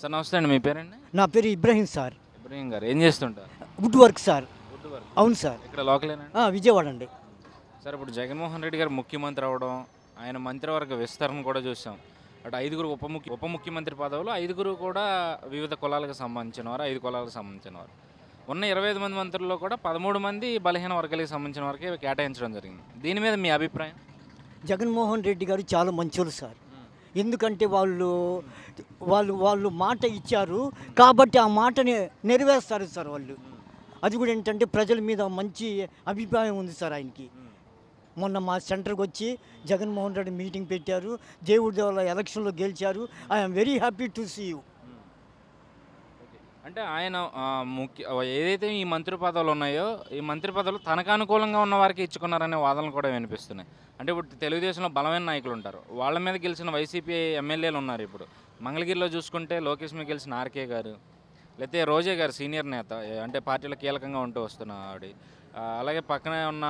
sir నమస్తే అండి మీ పేరండి నా పేరు ఇబ్రహీం సార్ ఇబ్రహీం గారు ఏం చేస్తుంటారు wood work sir good work అవును సార్ ఇక్కడ లోకల్ విజయవాడ అండి సార్ ఇప్పుడు జగన్మోహన్ రెడ్డి గారు ముఖ్యమంత్రి అవడం ఆయన మంత్రివర్గ విస్తరణ కూడా చూసాం అటు ఐదుగురు ఉప ముఖ్య ఉప ముఖ్యమంత్రి పదవులు ఐదుగురు కూడా వివిధ కులాలకు సంబంధించిన వారు ఐదు కులాలకు సంబంధించిన వారు ఉన్న ఇరవై ఐదు మంది మంత్రుల్లో కూడా పదమూడు మంది బలహీన వర్గాలకు సంబంధించిన వారికి కేటాయించడం జరిగింది దీని మీద మీ అభిప్రాయం జగన్మోహన్ రెడ్డి గారు చాలా మంచోళ్ళు సార్ ఎందుకంటే వాళ్ళు వాళ్ళు వాళ్ళు మాట ఇచ్చారు కాబట్టి ఆ మాటని నెరవేరుస్తారు సార్ వాళ్ళు అది కూడా ఏంటంటే ప్రజల మీద మంచి అభిప్రాయం ఉంది సార్ ఆయనకి మొన్న మా సెంటర్కి వచ్చి జగన్మోహన్ రెడ్డి మీటింగ్ పెట్టారు దేవుడి దేవుళ్ళ ఎలక్షన్లో గెలిచారు I'm very happy to see you అంటే ఆయన ముఖ్య ఏదైతే ఈ మంత్రి పదవులు ఉన్నాయో ఈ మంత్రి పదవులు తనకు అనుకూలంగా ఉన్న వారికి ఇచ్చుకున్నారనే వాదనలు కూడా వినిపిస్తున్నాయి అంటే ఇప్పుడు తెలుగుదేశంలో బలమైన నాయకులు ఉంటారు వాళ్ళ మీద గెలిచిన వైసీపీ ఎమ్మెల్యేలు ఉన్నారు ఇప్పుడు మంగళగిరిలో చూసుకుంటే లోకేష్ మీద గెలిచిన ఆర్కే గారు లేకపోతే రోజే గారు సీనియర్ నేత అంటే పార్టీలో కీలకంగా ఉంటూ వస్తున్న ఆవిడ అలాగే పక్కనే ఉన్న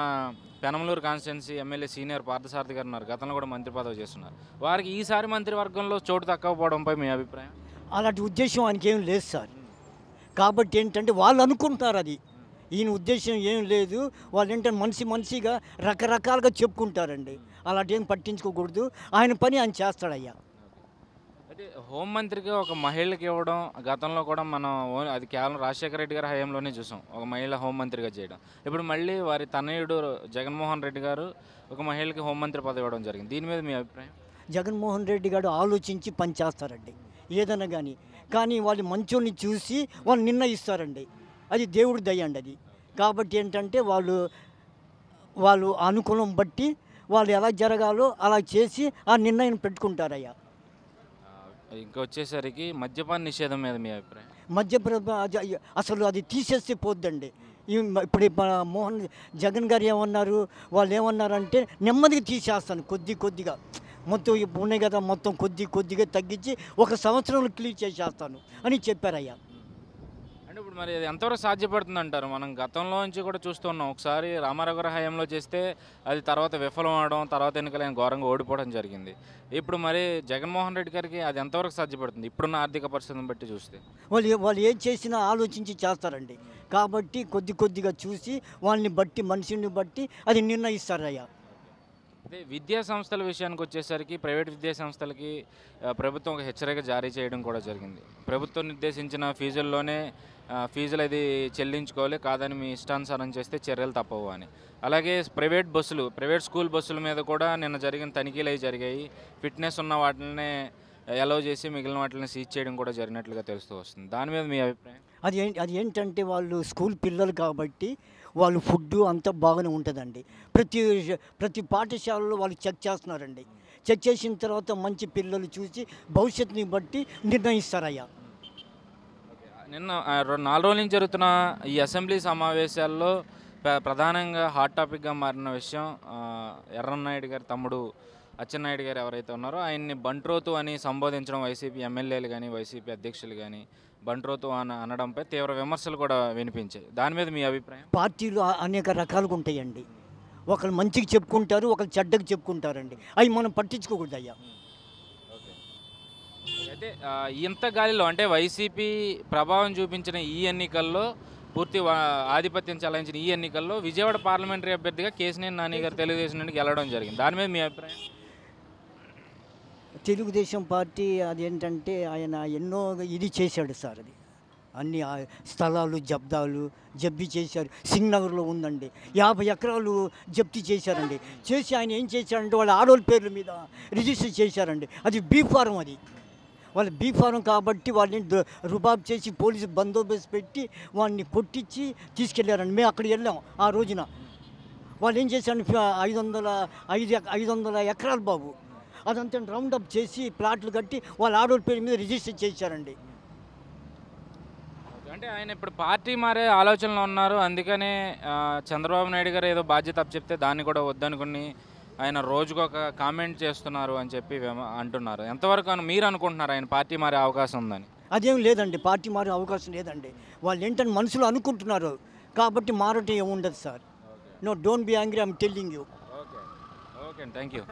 Penamaluru constituency MLA senior Parthasarathy గారు ఉన్నారు గతంలో కూడా మంత్రి పదవి చేస్తున్నారు వారికి ఈసారి మంత్రివర్గంలో చోటు తక్కువ పోవడంపై మీ అభిప్రాయం అలాంటి ఉద్దేశం ఆయనకేం లేదు సార్ కాబట్టి ఏంటంటే వాళ్ళు అనుకుంటారు అది ఈయన ఉద్దేశం ఏం లేదు వాళ్ళు ఏంటంటే మనిషి మనిషిగా రకరకాలుగా చెప్పుకుంటారండి అలాంటి ఏం పట్టించుకోకూడదు ఆయన పని ఆయన చేస్తాడయ్యా అంటే హోంమంత్రిగా ఒక మహిళకి ఇవ్వడం గతంలో కూడా మనం అది కేవలం రాజశేఖర రెడ్డి గారి హయాంలోనే చూసాం ఒక మహిళ హోంమంత్రిగా చేయడం ఇప్పుడు మళ్ళీ వారి తనయుడు జగన్మోహన్ రెడ్డి గారు ఒక మహిళకి హోంమంత్రి పదవి ఇవ్వడం జరిగింది దీని మీద మీ అభిప్రాయం జగన్మోహన్ రెడ్డి గారు ఆలోచించి పనిచేస్తారండి ఏదైనా కానీ కానీ వాళ్ళు మంచోని చూసి వాళ్ళు నిర్ణయిస్తారండి అది దేవుడి దయ అండి అది కాబట్టి ఏంటంటే వాళ్ళు వాళ్ళు అనుకూలం బట్టి వాళ్ళు ఎలా జరగాలో అలా చేసి ఆ నిర్ణయం పెట్టుకుంటారయ్యా ఇంకా వచ్చేసరికి మద్యపాన నిషేధం మీద మీ అభిప్రాయం మద్యపాన అసలు అది తీసేస్తే పోద్దండి ఇప్పుడు మోహన్ జగన్ గారు ఏమన్నారు వాళ్ళు ఏమన్నారంటే నెమ్మదిగా తీసేస్తాను కొద్ది కొద్దిగా మొత్తం ఇప్పుడు ఉన్నాయి కదా మొత్తం కొద్ది కొద్దిగా తగ్గించి ఒక సంవత్సరంలో క్లియర్ చేసేస్తాను అని చెప్పారయ్యా అంటే ఇప్పుడు మరి ఎంతవరకు సాధ్యపడుతుంది అంటారు మనం గతంలో నుంచి కూడా చూస్తున్నాం ఒకసారి రామారావు గారి హయాంలో చేస్తే అది తర్వాత విఫలం అవడం తర్వాత ఎన్నికలు ఆయన ఘోరంగా ఓడిపోవడం జరిగింది ఇప్పుడు మరి జగన్మోహన్ రెడ్డి గారికి అది ఎంతవరకు సాధ్యపడుతుంది ఇప్పుడున్న ఆర్థిక పరిస్థితిని బట్టి చూస్తే వాళ్ళు వాళ్ళు ఏం చేసినా ఆలోచించి చేస్తారండి కాబట్టి కొద్ది కొద్దిగా చూసి వాళ్ళని బట్టి మనిషిని బట్టి అది నిర్ణయిస్తారయ్యా అదే విద్యా సంస్థల విషయానికి వచ్చేసరికి ప్రైవేట్ విద్యా సంస్థలకి ప్రభుత్వం ఒక హెచ్చరిక జారీ చేయడం కూడా జరిగింది ప్రభుత్వం నిర్దేశించిన ఫీజుల్లోనే ఫీజులు అది చెల్లించుకోవాలి కాదని మీ ఇష్టానుసారం చేస్తే చర్యలు తప్పవు అని అలాగే ప్రైవేట్ బస్సులు ప్రైవేట్ స్కూల్ బస్సుల మీద కూడా నిన్న జరిగిన తనిఖీలు అవి జరిగాయి ఫిట్నెస్ ఉన్న వాటినే అలౌ చేసి మిగిలిన వాటిని సీజ్ చేయడం కూడా జరిగినట్లుగా తెలుస్తూ వస్తుంది దాని మీద మీ అభిప్రాయం అది అది ఏంటంటే వాళ్ళు స్కూల్ పిల్లలు కాబట్టి వాళ్ళు ఫుడ్ అంతా బాగానే ఉంటుందండి ప్రతి ప్రతి పాఠశాలలో వాళ్ళు చెక్ చేస్తున్నారండి చెక్ చేసిన తర్వాత మంచి పిల్లలు చూసి భవిష్యత్తుని బట్టి నిర్ణయిస్తారయ్యా నిన్న నాలుగు రోజుల నుంచి జరుగుతున్న ఈ అసెంబ్లీ సమావేశాల్లో ప్రధానంగా హాట్ టాపిక్గా మారిన విషయం ఎర్రన్నాయుడు గారి తమ్ముడు అచ్చెన్నాయుడు గారు ఎవరైతే ఉన్నారో ఆయన్ని బంట్రోతు అని సంబోధించడం వైసీపీ ఎమ్మెల్యేలు కానీ వైసీపీ అధ్యక్షులు కానీ బంట్రోతు అని అనడంపై తీవ్ర విమర్శలు కూడా వినిపించాయి దాని మీద మీ అభిప్రాయం పార్టీలు అనేక రకాలుగా ఉంటాయండి ఒకరు మంచికి చెప్పుకుంటారు ఒకరు చెడ్డకి చెప్పుకుంటారండి అవి మనం పట్టించుకోకూడదు అయ్యా అయితే ఇంత గాలిలో అంటే వైసీపీ ప్రభావం చూపించిన ఈ ఎన్నికల్లో పూర్తి ఆధిపత్యం చలాయించిన ఈ ఎన్నికల్లో విజయవాడ పార్లమెంటరీ అభ్యర్థిగా కేసినేని నాని గారు తెలుగుదేశం నుండి గెలవడం జరిగింది దాని మీద మీ అభిప్రాయం తెలుగుదేశం పార్టీ అదేంటంటే ఆయన ఎన్నో ఇది చేశాడు సార్ అది అన్ని స్థలాలు జబ్దాలు జబ్బి చేశారు సింగ్నగర్లో ఉందండి యాభై ఎకరాలు జప్తి చేశారండి చేసి ఆయన ఏం చేశారంటే వాళ్ళ ఆడోళ్ళ పేర్ల మీద రిజిస్టర్ చేశారండి అది బీ ఫారం అది వాళ్ళ బీ ఫారం కాబట్టి వాళ్ళని రుబాబ్ చేసి పోలీసు బందోబస్తు పెట్టి వాడిని కొట్టించి తీసుకెళ్ళారండి మేము అక్కడ వెళ్ళాం ఆ రోజున వాళ్ళు ఏం చేశారండి ఐదు వందల ఐదు ఐదు వందల ఎకరాలు బాబు అదంతా రౌండప్ చేసి ప్లాట్లు కట్టి వాళ్ళ ఆడోళ్ళ పేరు మీద రిజిస్టర్ చేశారండి అంటే ఆయన ఇప్పుడు పార్టీ మారే ఆలోచనలో ఉన్నారు అందుకనే చంద్రబాబు నాయుడు గారు ఏదో బాధ్యత చెప్తే దాన్ని కూడా వద్దనుకుని ఆయన రోజుకు ఒక కామెంట్ చేస్తున్నారు అని చెప్పి అంటున్నారు ఎంతవరకు మీరు అనుకుంటున్నారు ఆయన పార్టీ మారే అవకాశం ఉందని అదేం లేదండి పార్టీ మారే అవకాశం లేదండి వాళ్ళు ఏంటని మనసులో అనుకుంటున్నారు కాబట్టి మారటం ఏముండదు sir no don't be angry I'm telling you okay okay thank you